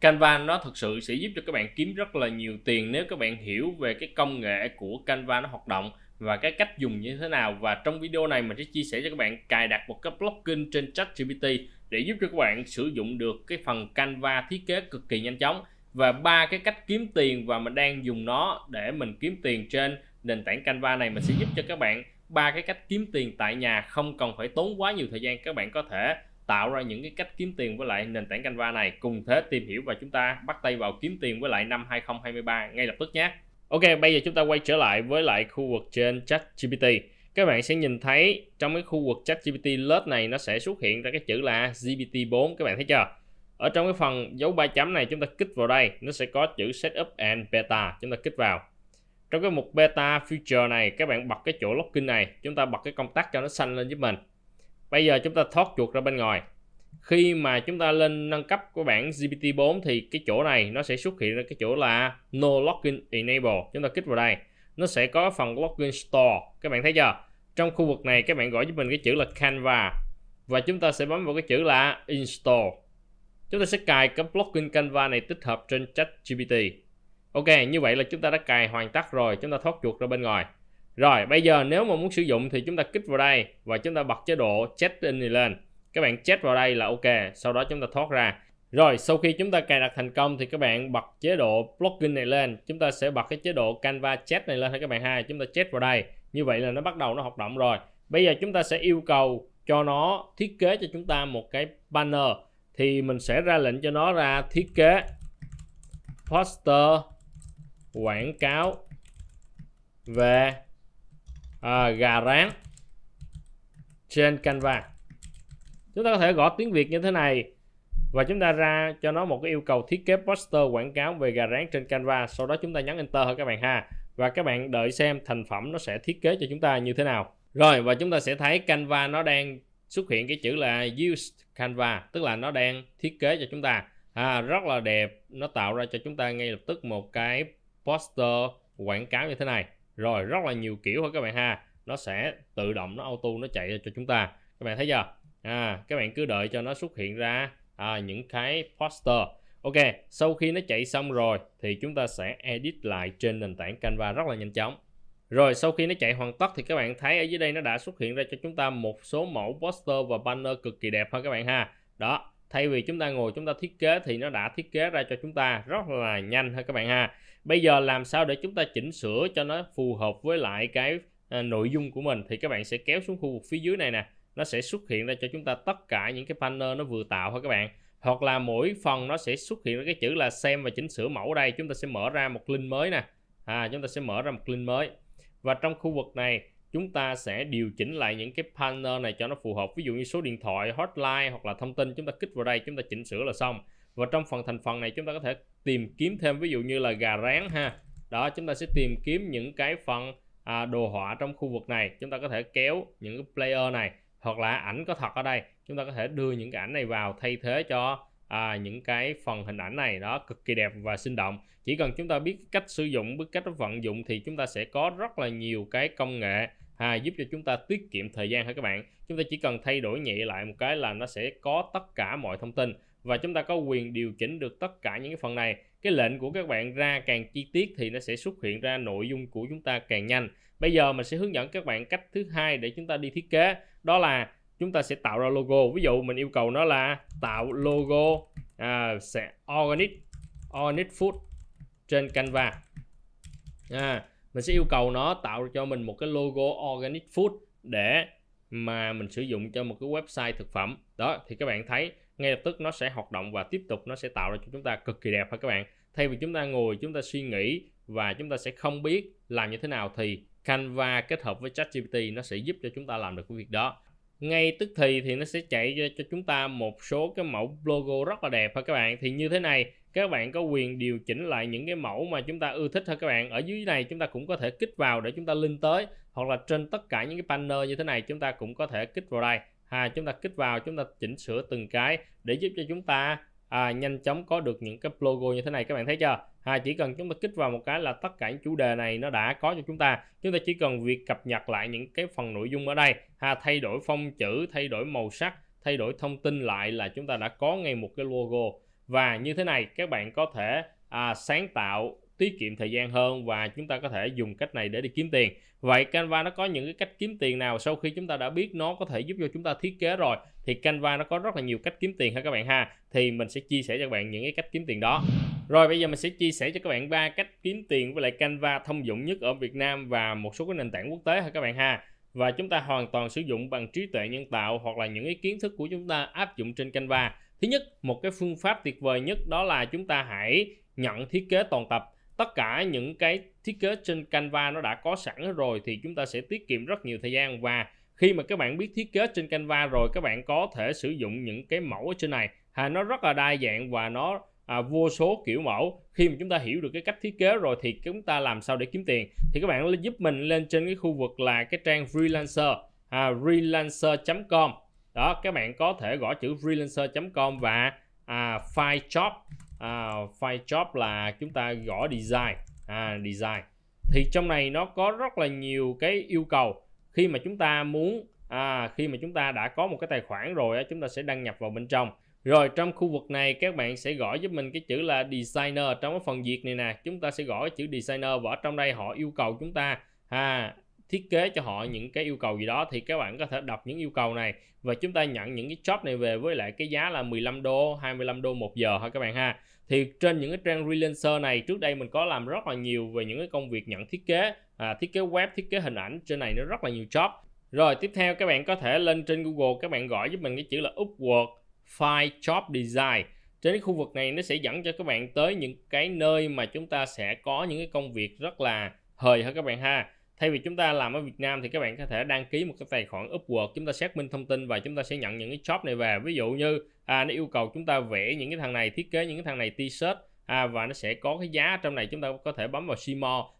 Canva nó thực sự sẽ giúp cho các bạn kiếm rất là nhiều tiền nếu các bạn hiểu về cái công nghệ của Canva nó hoạt động và cái cách dùng như thế nào và trong video này mình sẽ chia sẻ cho các bạn cài đặt một cái plugin trên ChatGPT để giúp cho các bạn sử dụng được cái phần Canva thiết kế cực kỳ nhanh chóng và ba cái cách kiếm tiền và mình đang dùng nó để mình kiếm tiền trên nền tảng Canva này mình sẽ giúp cho các bạn ba cái cách kiếm tiền tại nhà không cần phải tốn quá nhiều thời gian các bạn có thể tạo ra những cái cách kiếm tiền với lại nền tảng Canva này cùng thế tìm hiểu và chúng ta bắt tay vào kiếm tiền với lại năm 2023 ngay lập tức nhé. Ok, bây giờ chúng ta quay trở lại với lại khu vực trên ChatGPT. Các bạn sẽ nhìn thấy trong cái khu vực ChatGPT lớp này nó sẽ xuất hiện ra cái chữ là GPT4 các bạn thấy chưa? Ở trong cái phần dấu ba chấm này chúng ta kích vào đây, nó sẽ có chữ setup and beta, chúng ta kích vào. Trong cái mục beta future này các bạn bật cái chỗ login này, chúng ta bật cái công tắc cho nó xanh lên giúp mình bây giờ chúng ta thoát chuột ra bên ngoài khi mà chúng ta lên nâng cấp của bản GPT-4 thì cái chỗ này nó sẽ xuất hiện ra cái chỗ là No Login Enable chúng ta kích vào đây nó sẽ có phần Login Store các bạn thấy chưa trong khu vực này các bạn gọi giúp mình cái chữ là Canva và chúng ta sẽ bấm vào cái chữ là Install chúng ta sẽ cài cái login Canva này tích hợp trên chat GPT ok như vậy là chúng ta đã cài hoàn tất rồi chúng ta thoát chuột ra bên ngoài rồi bây giờ nếu mà muốn sử dụng thì chúng ta kích vào đây và chúng ta bật chế độ check in lên. Các bạn check vào đây là ok, sau đó chúng ta thoát ra. Rồi sau khi chúng ta cài đặt thành công thì các bạn bật chế độ plugin này lên, chúng ta sẽ bật cái chế độ Canva chat này lên các bạn ha, chúng ta chat vào đây. Như vậy là nó bắt đầu nó hoạt động rồi. Bây giờ chúng ta sẽ yêu cầu cho nó thiết kế cho chúng ta một cái banner thì mình sẽ ra lệnh cho nó ra thiết kế poster quảng cáo về à, gà rán trên Canva chúng ta có thể gõ tiếng Việt như thế này và chúng ta ra cho nó một cái yêu cầu thiết kế poster quảng cáo về gà rán trên Canva sau đó chúng ta nhấn Enter thôi các bạn ha và các bạn đợi xem thành phẩm nó sẽ thiết kế cho chúng ta như thế nào rồi và chúng ta sẽ thấy Canva nó đang xuất hiện cái chữ là used Canva tức là nó đang thiết kế cho chúng ta à, rất là đẹp nó tạo ra cho chúng ta ngay lập tức một cái poster quảng cáo như thế này rồi rất là nhiều kiểu thôi các bạn ha nó sẽ tự động nó auto nó chạy cho chúng ta các bạn thấy chưa à, các bạn cứ đợi cho nó xuất hiện ra à, những cái poster ok sau khi nó chạy xong rồi thì chúng ta sẽ edit lại trên nền tảng canva rất là nhanh chóng rồi sau khi nó chạy hoàn tất thì các bạn thấy ở dưới đây nó đã xuất hiện ra cho chúng ta một số mẫu poster và banner cực kỳ đẹp ha các bạn ha đó thay vì chúng ta ngồi chúng ta thiết kế thì nó đã thiết kế ra cho chúng ta rất là nhanh ha các bạn ha bây giờ làm sao để chúng ta chỉnh sửa cho nó phù hợp với lại cái à, nội dung của mình thì các bạn sẽ kéo xuống khu vực phía dưới này nè nó sẽ xuất hiện ra cho chúng ta tất cả những cái panel nó vừa tạo ha các bạn hoặc là mỗi phần nó sẽ xuất hiện ra cái chữ là xem và chỉnh sửa mẫu đây chúng ta sẽ mở ra một link mới nè à chúng ta sẽ mở ra một link mới và trong khu vực này chúng ta sẽ điều chỉnh lại những cái partner này cho nó phù hợp ví dụ như số điện thoại hotline hoặc là thông tin chúng ta kích vào đây chúng ta chỉnh sửa là xong và trong phần thành phần này chúng ta có thể tìm kiếm thêm ví dụ như là gà rán ha đó chúng ta sẽ tìm kiếm những cái phần à, đồ họa trong khu vực này chúng ta có thể kéo những cái player này hoặc là ảnh có thật ở đây chúng ta có thể đưa những cái ảnh này vào thay thế cho à, những cái phần hình ảnh này đó cực kỳ đẹp và sinh động chỉ cần chúng ta biết cách sử dụng biết cách vận dụng thì chúng ta sẽ có rất là nhiều cái công nghệ à, giúp cho chúng ta tiết kiệm thời gian hả các bạn chúng ta chỉ cần thay đổi nhẹ lại một cái là nó sẽ có tất cả mọi thông tin và chúng ta có quyền điều chỉnh được tất cả những cái phần này cái lệnh của các bạn ra càng chi tiết thì nó sẽ xuất hiện ra nội dung của chúng ta càng nhanh bây giờ mình sẽ hướng dẫn các bạn cách thứ hai để chúng ta đi thiết kế đó là chúng ta sẽ tạo ra logo ví dụ mình yêu cầu nó là tạo logo à, sẽ organic organic food trên canva à, mình sẽ yêu cầu nó tạo cho mình một cái logo organic food để mà mình sử dụng cho một cái website thực phẩm đó thì các bạn thấy ngay lập tức nó sẽ hoạt động và tiếp tục nó sẽ tạo ra cho chúng ta cực kỳ đẹp ha các bạn thay vì chúng ta ngồi chúng ta suy nghĩ và chúng ta sẽ không biết làm như thế nào thì Canva kết hợp với ChatGPT nó sẽ giúp cho chúng ta làm được cái việc đó ngay tức thì thì nó sẽ chạy cho, cho chúng ta một số cái mẫu logo rất là đẹp ha các bạn thì như thế này các bạn có quyền điều chỉnh lại những cái mẫu mà chúng ta ưa thích ha các bạn ở dưới này chúng ta cũng có thể kích vào để chúng ta link tới hoặc là trên tất cả những cái banner như thế này chúng ta cũng có thể kích vào đây ha à, chúng ta kích vào chúng ta chỉnh sửa từng cái để giúp cho chúng ta à, nhanh chóng có được những cái logo như thế này các bạn thấy chưa à, chỉ cần chúng ta kích vào một cái là tất cả những chủ đề này nó đã có cho chúng ta chúng ta chỉ cần việc cập nhật lại những cái phần nội dung ở đây ha thay đổi phong chữ thay đổi màu sắc thay đổi thông tin lại là chúng ta đã có ngay một cái logo và như thế này các bạn có thể à, sáng tạo tiết kiệm thời gian hơn và chúng ta có thể dùng cách này để đi kiếm tiền vậy Canva nó có những cái cách kiếm tiền nào sau khi chúng ta đã biết nó có thể giúp cho chúng ta thiết kế rồi thì Canva nó có rất là nhiều cách kiếm tiền ha các bạn ha thì mình sẽ chia sẻ cho các bạn những cái cách kiếm tiền đó rồi bây giờ mình sẽ chia sẻ cho các bạn ba cách kiếm tiền với lại Canva thông dụng nhất ở Việt Nam và một số cái nền tảng quốc tế ha các bạn ha và chúng ta hoàn toàn sử dụng bằng trí tuệ nhân tạo hoặc là những cái kiến thức của chúng ta áp dụng trên Canva. Thứ nhất, một cái phương pháp tuyệt vời nhất đó là chúng ta hãy nhận thiết kế toàn tập tất cả những cái thiết kế trên Canva nó đã có sẵn rồi thì chúng ta sẽ tiết kiệm rất nhiều thời gian và khi mà các bạn biết thiết kế trên Canva rồi các bạn có thể sử dụng những cái mẫu ở trên này à, nó rất là đa dạng và nó à, vô số kiểu mẫu khi mà chúng ta hiểu được cái cách thiết kế rồi thì chúng ta làm sao để kiếm tiền thì các bạn giúp mình lên trên cái khu vực là cái trang freelancer à, freelancer.com đó các bạn có thể gõ chữ freelancer.com và à, file shop à, file job là chúng ta gõ design à, design thì trong này nó có rất là nhiều cái yêu cầu khi mà chúng ta muốn à, khi mà chúng ta đã có một cái tài khoản rồi chúng ta sẽ đăng nhập vào bên trong rồi trong khu vực này các bạn sẽ gõ giúp mình cái chữ là designer trong cái phần việc này nè chúng ta sẽ gõ cái chữ designer và ở trong đây họ yêu cầu chúng ta à, thiết kế cho họ những cái yêu cầu gì đó thì các bạn có thể đọc những yêu cầu này và chúng ta nhận những cái job này về với lại cái giá là 15 đô 25 đô một giờ thôi các bạn ha thì trên những cái trang freelancer này trước đây mình có làm rất là nhiều về những cái công việc nhận thiết kế à, thiết kế web thiết kế hình ảnh trên này nó rất là nhiều job rồi tiếp theo các bạn có thể lên trên Google các bạn gọi giúp mình cái chữ là Upwork File Job Design trên cái khu vực này nó sẽ dẫn cho các bạn tới những cái nơi mà chúng ta sẽ có những cái công việc rất là hời hả các bạn ha thay vì chúng ta làm ở Việt Nam thì các bạn có thể đăng ký một cái tài khoản Upwork chúng ta xác minh thông tin và chúng ta sẽ nhận những cái job này về ví dụ như à, nó yêu cầu chúng ta vẽ những cái thằng này thiết kế những cái thằng này t-shirt à, và nó sẽ có cái giá trong này chúng ta có thể bấm vào see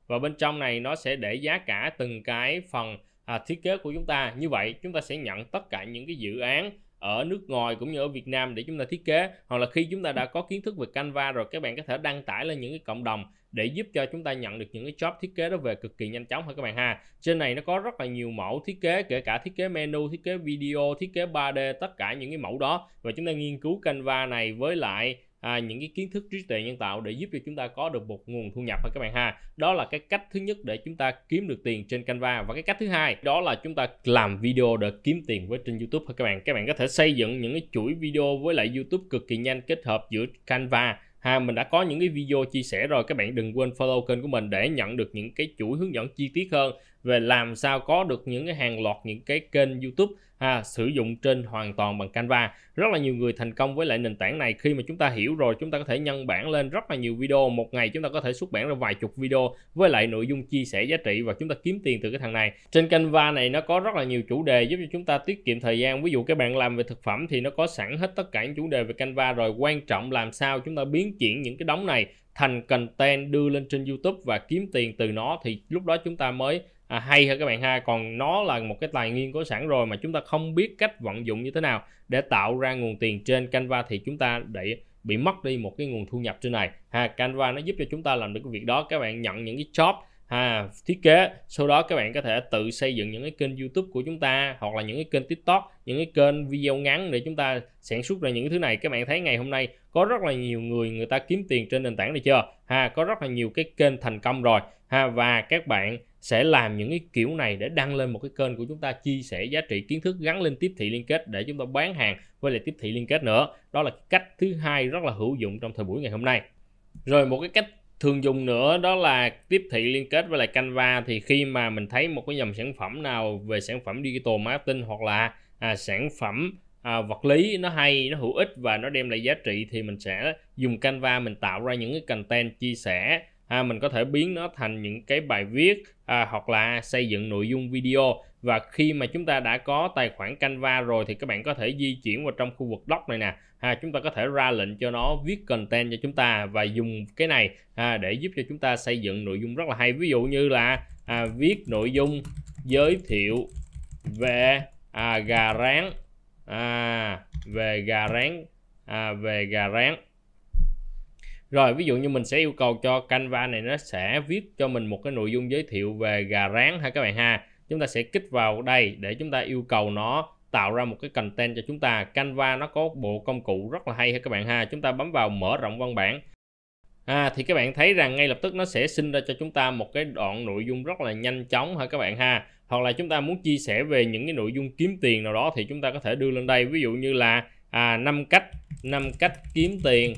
và bên trong này nó sẽ để giá cả từng cái phần à, thiết kế của chúng ta như vậy chúng ta sẽ nhận tất cả những cái dự án ở nước ngoài cũng như ở Việt Nam để chúng ta thiết kế hoặc là khi chúng ta đã có kiến thức về Canva rồi các bạn có thể đăng tải lên những cái cộng đồng để giúp cho chúng ta nhận được những cái job thiết kế đó về cực kỳ nhanh chóng hả các bạn ha trên này nó có rất là nhiều mẫu thiết kế kể cả thiết kế menu thiết kế video thiết kế 3D tất cả những cái mẫu đó và chúng ta nghiên cứu Canva này với lại à, những cái kiến thức trí tuệ nhân tạo để giúp cho chúng ta có được một nguồn thu nhập ha các bạn ha đó là cái cách thứ nhất để chúng ta kiếm được tiền trên Canva và cái cách thứ hai đó là chúng ta làm video để kiếm tiền với trên YouTube ha các bạn các bạn có thể xây dựng những cái chuỗi video với lại YouTube cực kỳ nhanh kết hợp giữa Canva ha mình đã có những cái video chia sẻ rồi các bạn đừng quên follow kênh của mình để nhận được những cái chuỗi hướng dẫn chi tiết hơn về làm sao có được những cái hàng loạt những cái kênh YouTube ha, sử dụng trên hoàn toàn bằng Canva rất là nhiều người thành công với lại nền tảng này khi mà chúng ta hiểu rồi chúng ta có thể nhân bản lên rất là nhiều video một ngày chúng ta có thể xuất bản ra vài chục video với lại nội dung chia sẻ giá trị và chúng ta kiếm tiền từ cái thằng này trên Canva này nó có rất là nhiều chủ đề giúp cho chúng ta tiết kiệm thời gian ví dụ các bạn làm về thực phẩm thì nó có sẵn hết tất cả những chủ đề về Canva rồi quan trọng làm sao chúng ta biến chuyển những cái đống này thành content đưa lên trên YouTube và kiếm tiền từ nó thì lúc đó chúng ta mới à, hay hơn các bạn ha còn nó là một cái tài nguyên có sẵn rồi mà chúng ta không biết cách vận dụng như thế nào để tạo ra nguồn tiền trên Canva thì chúng ta để bị mất đi một cái nguồn thu nhập trên này ha Canva nó giúp cho chúng ta làm được cái việc đó các bạn nhận những cái job ha thiết kế sau đó các bạn có thể tự xây dựng những cái kênh YouTube của chúng ta hoặc là những cái kênh TikTok những cái kênh video ngắn để chúng ta sản xuất ra những thứ này các bạn thấy ngày hôm nay có rất là nhiều người người ta kiếm tiền trên nền tảng này chưa ha có rất là nhiều cái kênh thành công rồi ha và các bạn sẽ làm những cái kiểu này để đăng lên một cái kênh của chúng ta chia sẻ giá trị kiến thức gắn lên tiếp thị liên kết để chúng ta bán hàng với lại tiếp thị liên kết nữa đó là cách thứ hai rất là hữu dụng trong thời buổi ngày hôm nay rồi một cái cách thường dùng nữa đó là tiếp thị liên kết với lại Canva thì khi mà mình thấy một cái dòng sản phẩm nào về sản phẩm digital marketing hoặc là à, sản phẩm à, vật lý nó hay nó hữu ích và nó đem lại giá trị thì mình sẽ dùng Canva mình tạo ra những cái content chia sẻ à, mình có thể biến nó thành những cái bài viết à, hoặc là xây dựng nội dung video và khi mà chúng ta đã có tài khoản Canva rồi thì các bạn có thể di chuyển vào trong khu vực blog này nè à, chúng ta có thể ra lệnh cho nó viết content cho chúng ta và dùng cái này à, để giúp cho chúng ta xây dựng nội dung rất là hay ví dụ như là à, viết nội dung giới thiệu về à, gà rán à, về gà rán à, về gà rán rồi ví dụ như mình sẽ yêu cầu cho Canva này nó sẽ viết cho mình một cái nội dung giới thiệu về gà rán ha các bạn ha. Chúng ta sẽ kích vào đây để chúng ta yêu cầu nó tạo ra một cái content cho chúng ta. Canva nó có bộ công cụ rất là hay ha các bạn ha. Chúng ta bấm vào mở rộng văn bản. À, thì các bạn thấy rằng ngay lập tức nó sẽ sinh ra cho chúng ta một cái đoạn nội dung rất là nhanh chóng hả các bạn ha hoặc là chúng ta muốn chia sẻ về những cái nội dung kiếm tiền nào đó thì chúng ta có thể đưa lên đây ví dụ như là à, cách năm cách kiếm tiền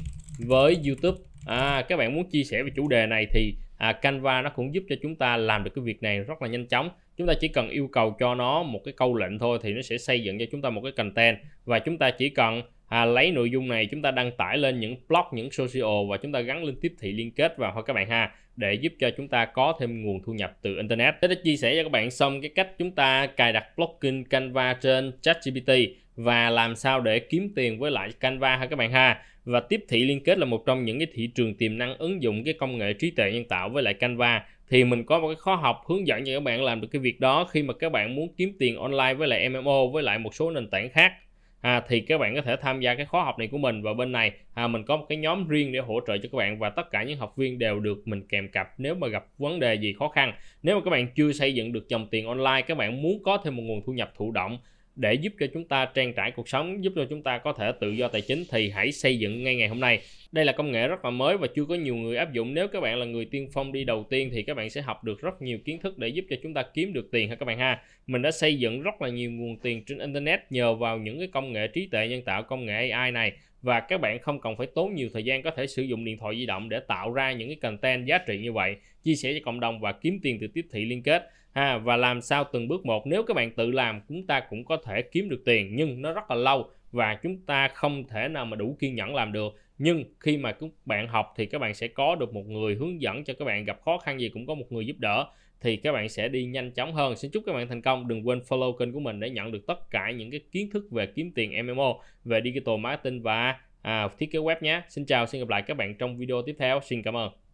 với YouTube à, các bạn muốn chia sẻ về chủ đề này thì à, Canva nó cũng giúp cho chúng ta làm được cái việc này rất là nhanh chóng chúng ta chỉ cần yêu cầu cho nó một cái câu lệnh thôi thì nó sẽ xây dựng cho chúng ta một cái content và chúng ta chỉ cần à, lấy nội dung này chúng ta đăng tải lên những blog những social và chúng ta gắn lên tiếp thị liên kết vào ha các bạn ha để giúp cho chúng ta có thêm nguồn thu nhập từ internet. Tôi đã chia sẻ cho các bạn xong cái cách chúng ta cài đặt plugin Canva trên ChatGPT và làm sao để kiếm tiền với lại Canva ha các bạn ha. Và tiếp thị liên kết là một trong những cái thị trường tiềm năng ứng dụng cái công nghệ trí tuệ nhân tạo với lại Canva thì mình có một cái khóa học hướng dẫn cho các bạn làm được cái việc đó khi mà các bạn muốn kiếm tiền online với lại MMO với lại một số nền tảng khác à, thì các bạn có thể tham gia cái khóa học này của mình và bên này à, mình có một cái nhóm riêng để hỗ trợ cho các bạn và tất cả những học viên đều được mình kèm cặp nếu mà gặp vấn đề gì khó khăn nếu mà các bạn chưa xây dựng được dòng tiền online các bạn muốn có thêm một nguồn thu nhập thụ động để giúp cho chúng ta trang trải cuộc sống, giúp cho chúng ta có thể tự do tài chính thì hãy xây dựng ngay ngày hôm nay. Đây là công nghệ rất là mới và chưa có nhiều người áp dụng. Nếu các bạn là người tiên phong đi đầu tiên thì các bạn sẽ học được rất nhiều kiến thức để giúp cho chúng ta kiếm được tiền ha các bạn ha. Mình đã xây dựng rất là nhiều nguồn tiền trên internet nhờ vào những cái công nghệ trí tuệ nhân tạo, công nghệ AI này và các bạn không cần phải tốn nhiều thời gian có thể sử dụng điện thoại di động để tạo ra những cái content giá trị như vậy, chia sẻ cho cộng đồng và kiếm tiền từ tiếp thị liên kết ha và làm sao từng bước một nếu các bạn tự làm chúng ta cũng có thể kiếm được tiền nhưng nó rất là lâu và chúng ta không thể nào mà đủ kiên nhẫn làm được nhưng khi mà các bạn học thì các bạn sẽ có được một người hướng dẫn cho các bạn gặp khó khăn gì cũng có một người giúp đỡ thì các bạn sẽ đi nhanh chóng hơn xin chúc các bạn thành công đừng quên follow kênh của mình để nhận được tất cả những cái kiến thức về kiếm tiền MMO về digital marketing và à, thiết kế web nhé xin chào xin gặp lại các bạn trong video tiếp theo xin cảm ơn